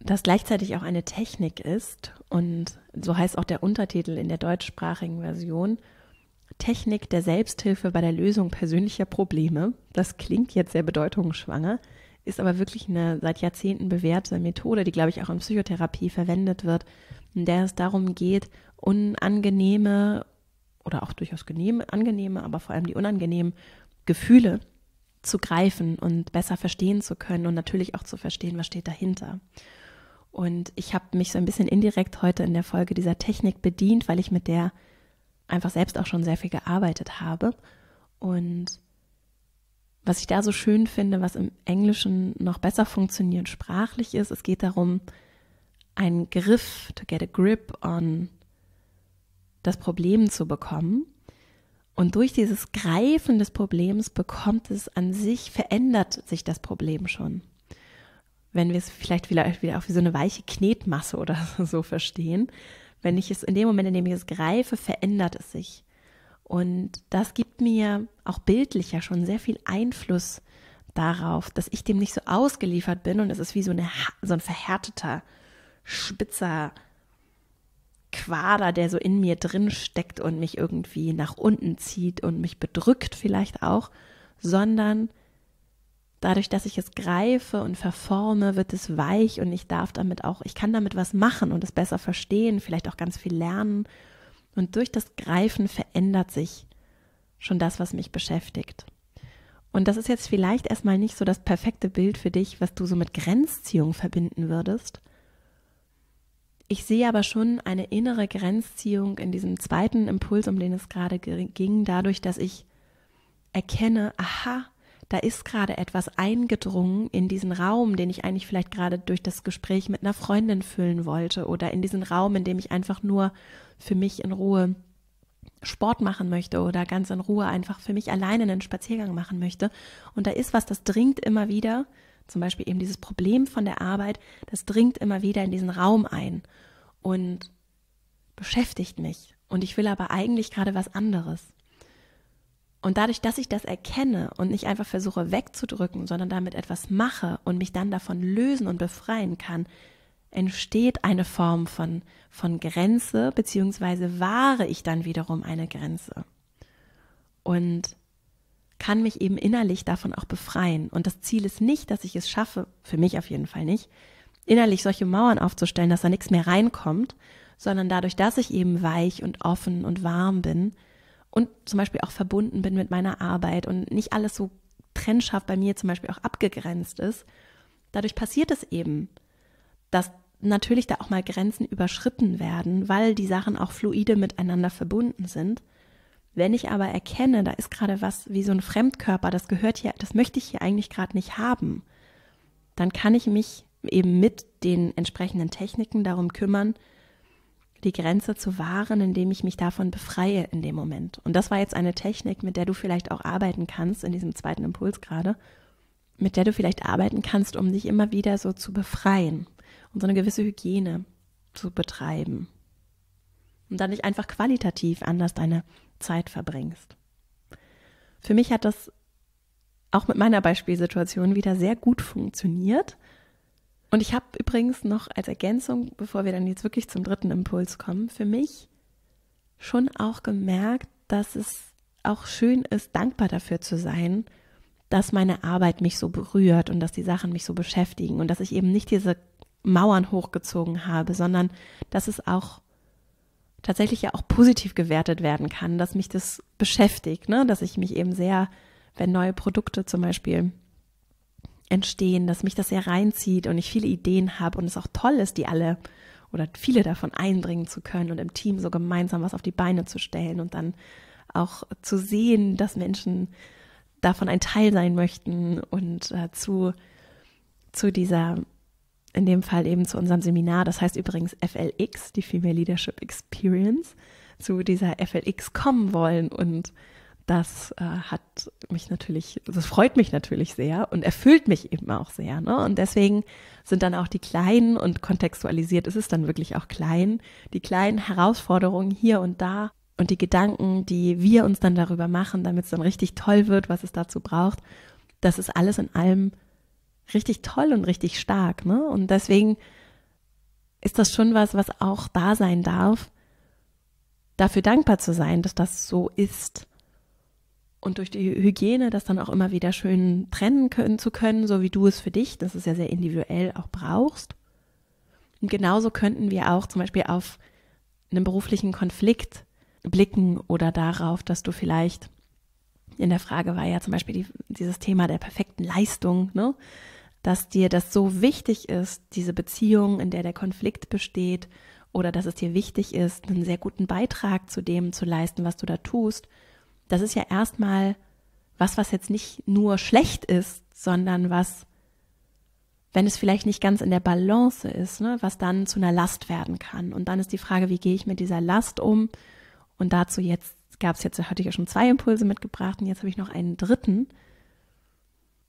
das gleichzeitig auch eine Technik ist und so heißt auch der Untertitel in der deutschsprachigen Version. Technik der Selbsthilfe bei der Lösung persönlicher Probleme. Das klingt jetzt sehr bedeutungsschwanger, ist aber wirklich eine seit Jahrzehnten bewährte Methode, die, glaube ich, auch in Psychotherapie verwendet wird, in der es darum geht, unangenehme oder auch durchaus genehme, angenehme, aber vor allem die unangenehmen Gefühle zu greifen und besser verstehen zu können und natürlich auch zu verstehen, was steht dahinter. Und ich habe mich so ein bisschen indirekt heute in der Folge dieser Technik bedient, weil ich mit der einfach selbst auch schon sehr viel gearbeitet habe. Und was ich da so schön finde, was im Englischen noch besser funktioniert sprachlich ist, es geht darum, einen Griff, to get a grip on das Problem zu bekommen und durch dieses Greifen des Problems bekommt es an sich, verändert sich das Problem schon. Wenn wir es vielleicht wieder, auch wie so eine weiche Knetmasse oder so verstehen. Wenn ich es in dem Moment, in dem ich es greife, verändert es sich. Und das gibt mir auch bildlich ja schon sehr viel Einfluss darauf, dass ich dem nicht so ausgeliefert bin und es ist wie so, eine, so ein verhärteter, spitzer Quader, der so in mir drin steckt und mich irgendwie nach unten zieht und mich bedrückt vielleicht auch, sondern dadurch, dass ich es greife und verforme, wird es weich und ich darf damit auch, ich kann damit was machen und es besser verstehen, vielleicht auch ganz viel lernen. Und durch das Greifen verändert sich schon das, was mich beschäftigt. Und das ist jetzt vielleicht erstmal nicht so das perfekte Bild für dich, was du so mit Grenzziehung verbinden würdest. Ich sehe aber schon eine innere Grenzziehung in diesem zweiten Impuls, um den es gerade ging, dadurch, dass ich erkenne, aha, da ist gerade etwas eingedrungen in diesen Raum, den ich eigentlich vielleicht gerade durch das Gespräch mit einer Freundin füllen wollte oder in diesen Raum, in dem ich einfach nur für mich in Ruhe Sport machen möchte oder ganz in Ruhe einfach für mich alleine einen Spaziergang machen möchte. Und da ist was, das dringt immer wieder zum Beispiel eben dieses Problem von der Arbeit, das dringt immer wieder in diesen Raum ein und beschäftigt mich. Und ich will aber eigentlich gerade was anderes. Und dadurch, dass ich das erkenne und nicht einfach versuche wegzudrücken, sondern damit etwas mache und mich dann davon lösen und befreien kann, entsteht eine Form von, von Grenze, beziehungsweise wahre ich dann wiederum eine Grenze. Und kann mich eben innerlich davon auch befreien. Und das Ziel ist nicht, dass ich es schaffe, für mich auf jeden Fall nicht, innerlich solche Mauern aufzustellen, dass da nichts mehr reinkommt, sondern dadurch, dass ich eben weich und offen und warm bin und zum Beispiel auch verbunden bin mit meiner Arbeit und nicht alles so trennscharf bei mir zum Beispiel auch abgegrenzt ist, dadurch passiert es eben, dass natürlich da auch mal Grenzen überschritten werden, weil die Sachen auch fluide miteinander verbunden sind – wenn ich aber erkenne, da ist gerade was wie so ein Fremdkörper, das gehört hier, das möchte ich hier eigentlich gerade nicht haben, dann kann ich mich eben mit den entsprechenden Techniken darum kümmern, die Grenze zu wahren, indem ich mich davon befreie in dem Moment. Und das war jetzt eine Technik, mit der du vielleicht auch arbeiten kannst in diesem zweiten Impuls gerade, mit der du vielleicht arbeiten kannst, um dich immer wieder so zu befreien und so eine gewisse Hygiene zu betreiben und dann nicht einfach qualitativ anders deine Zeit verbringst. Für mich hat das auch mit meiner Beispielsituation wieder sehr gut funktioniert. Und ich habe übrigens noch als Ergänzung, bevor wir dann jetzt wirklich zum dritten Impuls kommen, für mich schon auch gemerkt, dass es auch schön ist, dankbar dafür zu sein, dass meine Arbeit mich so berührt und dass die Sachen mich so beschäftigen und dass ich eben nicht diese Mauern hochgezogen habe, sondern dass es auch tatsächlich ja auch positiv gewertet werden kann, dass mich das beschäftigt, ne? dass ich mich eben sehr, wenn neue Produkte zum Beispiel entstehen, dass mich das sehr reinzieht und ich viele Ideen habe und es auch toll ist, die alle oder viele davon einbringen zu können und im Team so gemeinsam was auf die Beine zu stellen und dann auch zu sehen, dass Menschen davon ein Teil sein möchten und äh, zu, zu dieser in dem Fall eben zu unserem Seminar. Das heißt übrigens FLX, die Female Leadership Experience, zu dieser FLX kommen wollen. Und das äh, hat mich natürlich, das freut mich natürlich sehr und erfüllt mich eben auch sehr. Ne? Und deswegen sind dann auch die kleinen und kontextualisiert ist es dann wirklich auch klein, die kleinen Herausforderungen hier und da und die Gedanken, die wir uns dann darüber machen, damit es dann richtig toll wird, was es dazu braucht. Das ist alles in allem richtig toll und richtig stark. Ne? Und deswegen ist das schon was, was auch da sein darf, dafür dankbar zu sein, dass das so ist. Und durch die Hygiene das dann auch immer wieder schön trennen können, zu können, so wie du es für dich, das ist ja sehr individuell, auch brauchst. Und genauso könnten wir auch zum Beispiel auf einen beruflichen Konflikt blicken oder darauf, dass du vielleicht in der Frage war ja zum Beispiel die, dieses Thema der perfekten Leistung, ne? dass dir das so wichtig ist, diese Beziehung, in der der Konflikt besteht, oder dass es dir wichtig ist, einen sehr guten Beitrag zu dem zu leisten, was du da tust, das ist ja erstmal was, was jetzt nicht nur schlecht ist, sondern was, wenn es vielleicht nicht ganz in der Balance ist, ne, was dann zu einer Last werden kann. Und dann ist die Frage, wie gehe ich mit dieser Last um? Und dazu jetzt gab es jetzt, hatte ich ja schon zwei Impulse mitgebracht und jetzt habe ich noch einen dritten,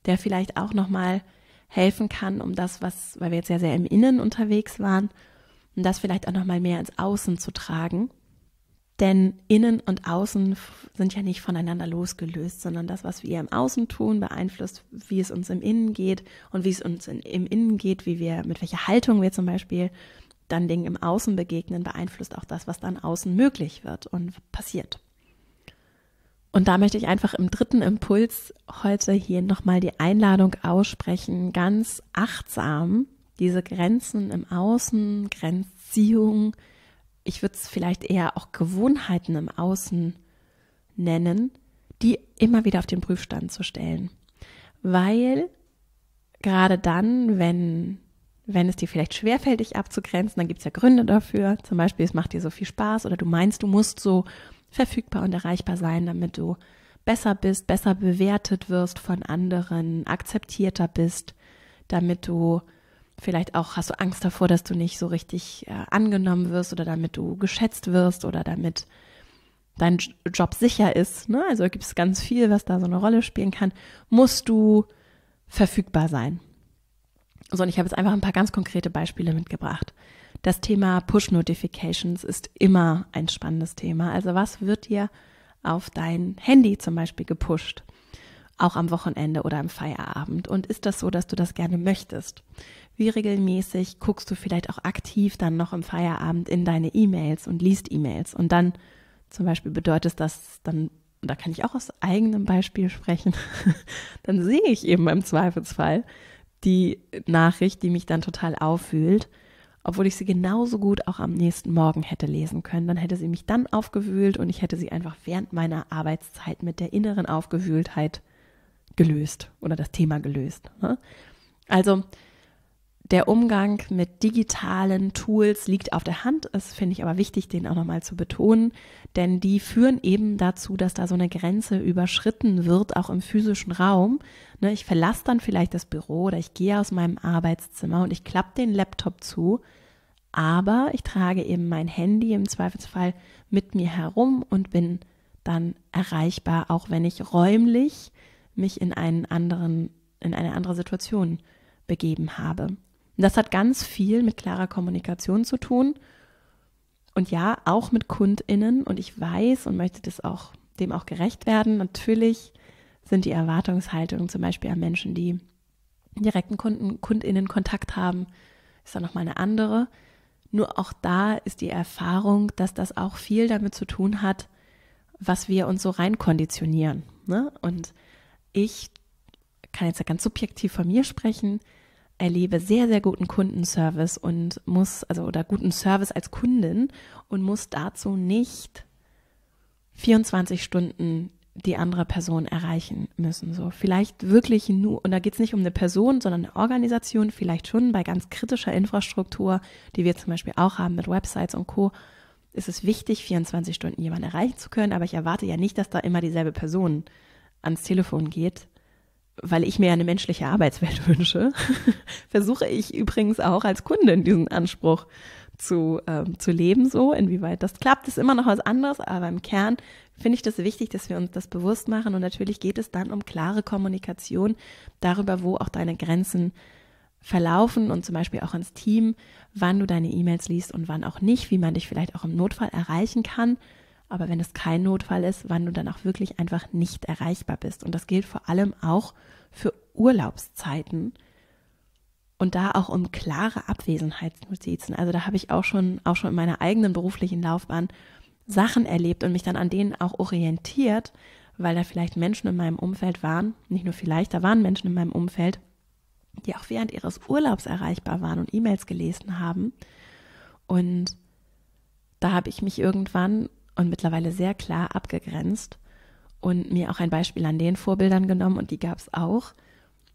der vielleicht auch nochmal mal helfen kann, um das, was, weil wir jetzt ja sehr im Innen unterwegs waren, um das vielleicht auch nochmal mehr ins Außen zu tragen. Denn Innen und Außen sind ja nicht voneinander losgelöst, sondern das, was wir im Außen tun, beeinflusst, wie es uns im Innen geht und wie es uns in, im Innen geht, wie wir, mit welcher Haltung wir zum Beispiel dann Dingen im Außen begegnen, beeinflusst auch das, was dann außen möglich wird und passiert. Und da möchte ich einfach im dritten Impuls heute hier nochmal die Einladung aussprechen, ganz achtsam diese Grenzen im Außen, Grenzziehung, ich würde es vielleicht eher auch Gewohnheiten im Außen nennen, die immer wieder auf den Prüfstand zu stellen. Weil gerade dann, wenn, wenn es dir vielleicht schwerfällt, dich abzugrenzen, dann gibt es ja Gründe dafür. Zum Beispiel, es macht dir so viel Spaß oder du meinst, du musst so verfügbar und erreichbar sein, damit du besser bist, besser bewertet wirst von anderen, akzeptierter bist, damit du vielleicht auch hast du Angst davor, dass du nicht so richtig äh, angenommen wirst oder damit du geschätzt wirst oder damit dein Job sicher ist. Ne? Also gibt es ganz viel, was da so eine Rolle spielen kann. Musst du verfügbar sein. So, und ich habe jetzt einfach ein paar ganz konkrete Beispiele mitgebracht. Das Thema Push-Notifications ist immer ein spannendes Thema. Also was wird dir auf dein Handy zum Beispiel gepusht? Auch am Wochenende oder am Feierabend. Und ist das so, dass du das gerne möchtest? Wie regelmäßig guckst du vielleicht auch aktiv dann noch im Feierabend in deine E-Mails und liest E-Mails? Und dann zum Beispiel bedeutet das dann da kann ich auch aus eigenem Beispiel sprechen, dann sehe ich eben im Zweifelsfall die Nachricht, die mich dann total auffühlt obwohl ich sie genauso gut auch am nächsten Morgen hätte lesen können. Dann hätte sie mich dann aufgewühlt und ich hätte sie einfach während meiner Arbeitszeit mit der inneren Aufgewühltheit gelöst oder das Thema gelöst. Ne? Also der Umgang mit digitalen Tools liegt auf der Hand. Es finde ich aber wichtig, den auch nochmal zu betonen, denn die führen eben dazu, dass da so eine Grenze überschritten wird, auch im physischen Raum. Ne? ich verlasse dann vielleicht das Büro oder ich gehe aus meinem Arbeitszimmer und ich klappe den Laptop zu aber ich trage eben mein Handy im Zweifelsfall mit mir herum und bin dann erreichbar, auch wenn ich räumlich mich in einen anderen, in eine andere Situation begeben habe. Und das hat ganz viel mit klarer Kommunikation zu tun und ja, auch mit KundInnen und ich weiß und möchte das auch, dem auch gerecht werden. Natürlich sind die Erwartungshaltungen zum Beispiel an Menschen, die direkten Kunden, KundInnen Kontakt haben, ist dann nochmal eine andere. Nur auch da ist die Erfahrung, dass das auch viel damit zu tun hat, was wir uns so rein konditionieren. Ne? Und ich kann jetzt ganz subjektiv von mir sprechen, erlebe sehr, sehr guten Kundenservice und muss, also oder guten Service als Kundin und muss dazu nicht 24 Stunden die andere Person erreichen müssen. So vielleicht wirklich nur, und da geht es nicht um eine Person, sondern eine Organisation, vielleicht schon bei ganz kritischer Infrastruktur, die wir zum Beispiel auch haben mit Websites und Co. Ist es wichtig, 24 Stunden jemanden erreichen zu können, aber ich erwarte ja nicht, dass da immer dieselbe Person ans Telefon geht, weil ich mir ja eine menschliche Arbeitswelt wünsche. Versuche ich übrigens auch als Kundin diesen Anspruch zu, ähm, zu leben, so inwieweit das klappt, ist immer noch was anderes, aber im Kern finde ich das wichtig, dass wir uns das bewusst machen. Und natürlich geht es dann um klare Kommunikation darüber, wo auch deine Grenzen verlaufen und zum Beispiel auch ins Team, wann du deine E-Mails liest und wann auch nicht, wie man dich vielleicht auch im Notfall erreichen kann. Aber wenn es kein Notfall ist, wann du dann auch wirklich einfach nicht erreichbar bist. Und das gilt vor allem auch für Urlaubszeiten und da auch um klare Abwesenheitsnotizen. Also da habe ich auch schon, auch schon in meiner eigenen beruflichen Laufbahn Sachen erlebt und mich dann an denen auch orientiert, weil da vielleicht Menschen in meinem Umfeld waren, nicht nur vielleicht, da waren Menschen in meinem Umfeld, die auch während ihres Urlaubs erreichbar waren und E-Mails gelesen haben. Und da habe ich mich irgendwann und mittlerweile sehr klar abgegrenzt und mir auch ein Beispiel an den Vorbildern genommen und die gab es auch,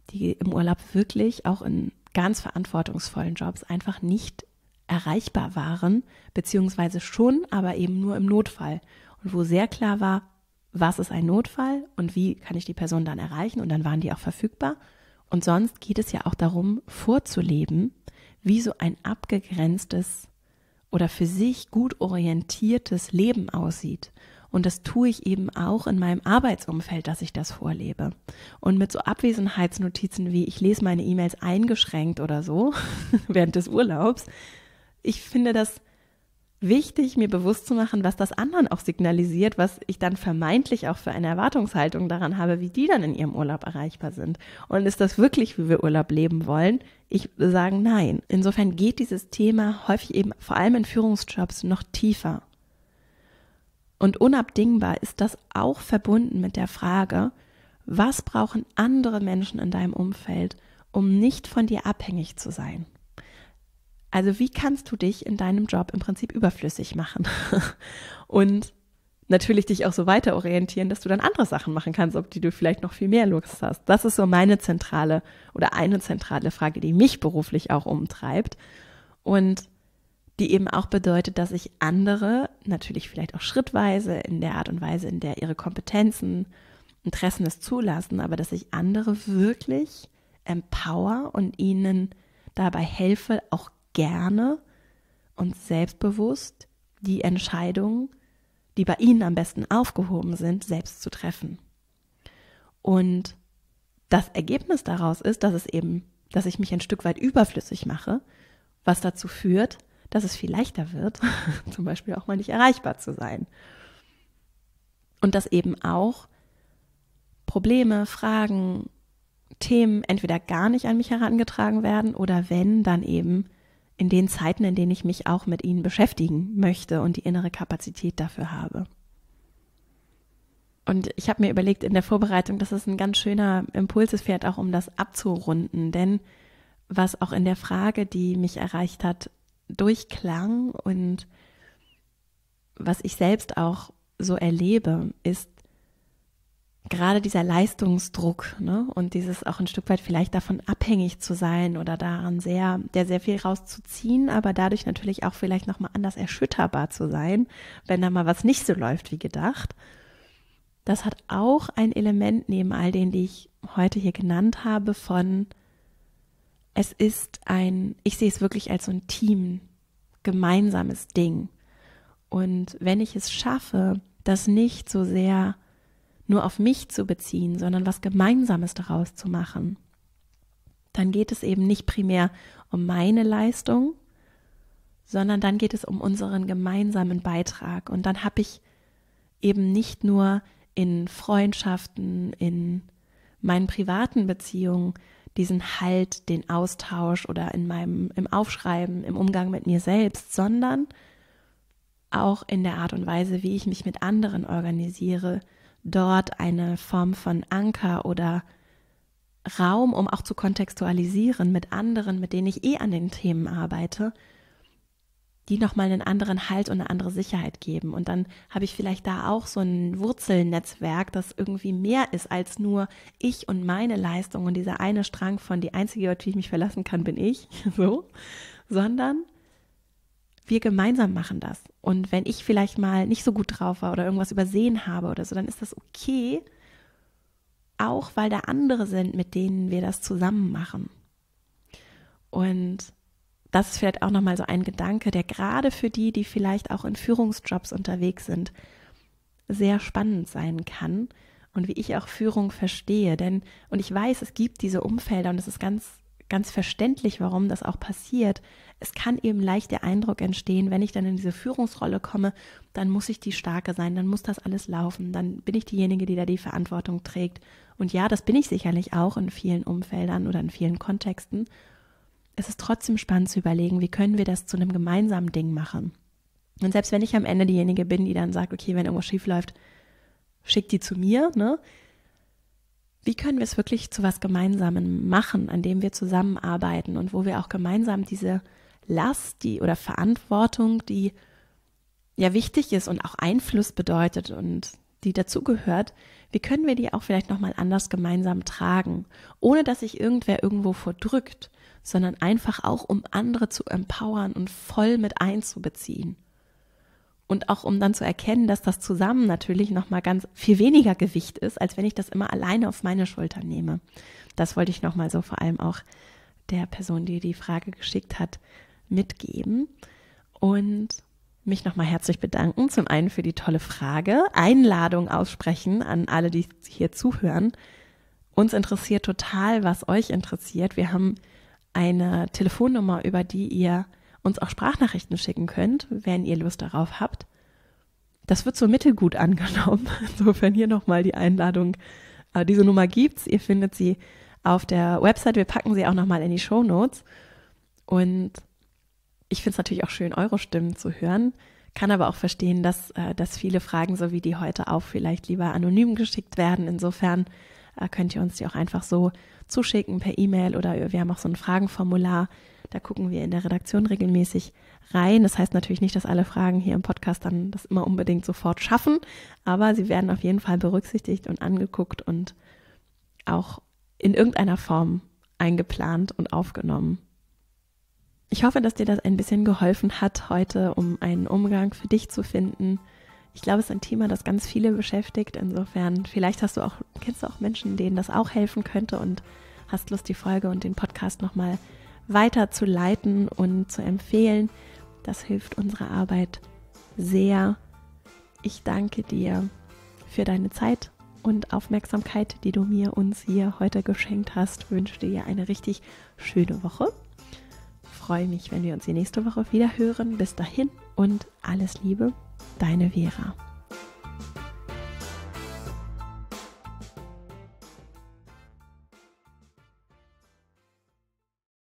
die im Urlaub wirklich auch in ganz verantwortungsvollen Jobs einfach nicht erreichbar waren, beziehungsweise schon, aber eben nur im Notfall. Und wo sehr klar war, was ist ein Notfall und wie kann ich die Person dann erreichen und dann waren die auch verfügbar. Und sonst geht es ja auch darum, vorzuleben, wie so ein abgegrenztes oder für sich gut orientiertes Leben aussieht. Und das tue ich eben auch in meinem Arbeitsumfeld, dass ich das vorlebe. Und mit so Abwesenheitsnotizen wie ich lese meine E-Mails eingeschränkt oder so während des Urlaubs, ich finde das wichtig, mir bewusst zu machen, was das anderen auch signalisiert, was ich dann vermeintlich auch für eine Erwartungshaltung daran habe, wie die dann in ihrem Urlaub erreichbar sind. Und ist das wirklich, wie wir Urlaub leben wollen? Ich sage nein. Insofern geht dieses Thema häufig eben vor allem in Führungsjobs noch tiefer. Und unabdingbar ist das auch verbunden mit der Frage, was brauchen andere Menschen in deinem Umfeld, um nicht von dir abhängig zu sein? Also wie kannst du dich in deinem Job im Prinzip überflüssig machen? Und natürlich dich auch so weiter orientieren, dass du dann andere Sachen machen kannst, ob die du vielleicht noch viel mehr Lust hast. Das ist so meine zentrale oder eine zentrale Frage, die mich beruflich auch umtreibt und die eben auch bedeutet, dass ich andere natürlich vielleicht auch schrittweise in der Art und Weise, in der ihre Kompetenzen, Interessen es zulassen, aber dass ich andere wirklich empower und ihnen dabei helfe, auch gerne und selbstbewusst die Entscheidungen, die bei ihnen am besten aufgehoben sind, selbst zu treffen. Und das Ergebnis daraus ist, dass es eben, dass ich mich ein Stück weit überflüssig mache, was dazu führt, dass es viel leichter wird, zum Beispiel auch mal nicht erreichbar zu sein. Und dass eben auch Probleme, Fragen, Themen entweder gar nicht an mich herangetragen werden oder wenn, dann eben in den Zeiten, in denen ich mich auch mit ihnen beschäftigen möchte und die innere Kapazität dafür habe. Und ich habe mir überlegt in der Vorbereitung, dass es ein ganz schöner Impuls ist, fährt auch um das abzurunden, denn was auch in der Frage, die mich erreicht hat, durchklang und was ich selbst auch so erlebe, ist, gerade dieser Leistungsdruck ne, und dieses auch ein Stück weit vielleicht davon abhängig zu sein oder daran sehr, der sehr viel rauszuziehen, aber dadurch natürlich auch vielleicht nochmal anders erschütterbar zu sein, wenn da mal was nicht so läuft wie gedacht. Das hat auch ein Element neben all denen, die ich heute hier genannt habe, von es ist ein, ich sehe es wirklich als so ein Team, gemeinsames Ding. Und wenn ich es schaffe, das nicht so sehr nur auf mich zu beziehen, sondern was Gemeinsames daraus zu machen, dann geht es eben nicht primär um meine Leistung, sondern dann geht es um unseren gemeinsamen Beitrag. Und dann habe ich eben nicht nur in Freundschaften, in meinen privaten Beziehungen diesen Halt, den Austausch oder in meinem im Aufschreiben, im Umgang mit mir selbst, sondern auch in der Art und Weise, wie ich mich mit anderen organisiere, dort eine Form von Anker oder Raum, um auch zu kontextualisieren mit anderen, mit denen ich eh an den Themen arbeite, die nochmal einen anderen Halt und eine andere Sicherheit geben. Und dann habe ich vielleicht da auch so ein Wurzelnetzwerk, das irgendwie mehr ist als nur ich und meine Leistung und dieser eine Strang von die einzige, auf die ich mich verlassen kann, bin ich, so, sondern wir gemeinsam machen das. Und wenn ich vielleicht mal nicht so gut drauf war oder irgendwas übersehen habe oder so, dann ist das okay, auch weil da andere sind, mit denen wir das zusammen machen. Und das ist vielleicht auch nochmal so ein Gedanke, der gerade für die, die vielleicht auch in Führungsjobs unterwegs sind, sehr spannend sein kann und wie ich auch Führung verstehe. Denn, und ich weiß, es gibt diese Umfelder und es ist ganz ganz verständlich, warum das auch passiert. Es kann eben leicht der Eindruck entstehen, wenn ich dann in diese Führungsrolle komme, dann muss ich die Starke sein, dann muss das alles laufen, dann bin ich diejenige, die da die Verantwortung trägt. Und ja, das bin ich sicherlich auch in vielen Umfeldern oder in vielen Kontexten. Es ist trotzdem spannend zu überlegen, wie können wir das zu einem gemeinsamen Ding machen. Und selbst wenn ich am Ende diejenige bin, die dann sagt, okay, wenn irgendwas schief läuft, schick die zu mir, ne? wie können wir es wirklich zu was Gemeinsamen machen, an dem wir zusammenarbeiten und wo wir auch gemeinsam diese Last, die oder Verantwortung, die ja wichtig ist und auch Einfluss bedeutet und die dazugehört, wie können wir die auch vielleicht nochmal anders gemeinsam tragen, ohne dass sich irgendwer irgendwo vordrückt, sondern einfach auch, um andere zu empowern und voll mit einzubeziehen und auch um dann zu erkennen, dass das zusammen natürlich noch mal ganz viel weniger Gewicht ist, als wenn ich das immer alleine auf meine Schultern nehme. Das wollte ich noch mal so vor allem auch der Person, die die Frage geschickt hat, mitgeben und mich nochmal herzlich bedanken. Zum einen für die tolle Frage, Einladung aussprechen an alle, die hier zuhören. Uns interessiert total, was euch interessiert. Wir haben eine Telefonnummer, über die ihr uns auch Sprachnachrichten schicken könnt, wenn ihr Lust darauf habt. Das wird so mittelgut angenommen. Insofern hier nochmal die Einladung. Aber diese Nummer gibt's. Ihr findet sie auf der Website. Wir packen sie auch nochmal in die Show Notes. Und ich finde es natürlich auch schön, eure Stimmen zu hören. Kann aber auch verstehen, dass, äh, dass viele Fragen, so wie die heute auch, vielleicht lieber anonym geschickt werden. Insofern äh, könnt ihr uns die auch einfach so zuschicken per E-Mail oder wir haben auch so ein Fragenformular. Da gucken wir in der Redaktion regelmäßig rein. Das heißt natürlich nicht, dass alle Fragen hier im Podcast dann das immer unbedingt sofort schaffen, aber sie werden auf jeden Fall berücksichtigt und angeguckt und auch in irgendeiner Form eingeplant und aufgenommen. Ich hoffe, dass dir das ein bisschen geholfen hat heute, um einen Umgang für dich zu finden. Ich glaube, es ist ein Thema, das ganz viele beschäftigt. Insofern, vielleicht hast du auch, kennst du auch Menschen, denen das auch helfen könnte und hast Lust, die Folge und den Podcast nochmal weiter zu leiten und zu empfehlen. Das hilft unserer Arbeit sehr. Ich danke dir für deine Zeit und Aufmerksamkeit, die du mir uns hier heute geschenkt hast. Ich wünsche dir eine richtig schöne Woche. Ich freue mich, wenn wir uns die nächste Woche wieder hören. Bis dahin und alles Liebe, deine Vera.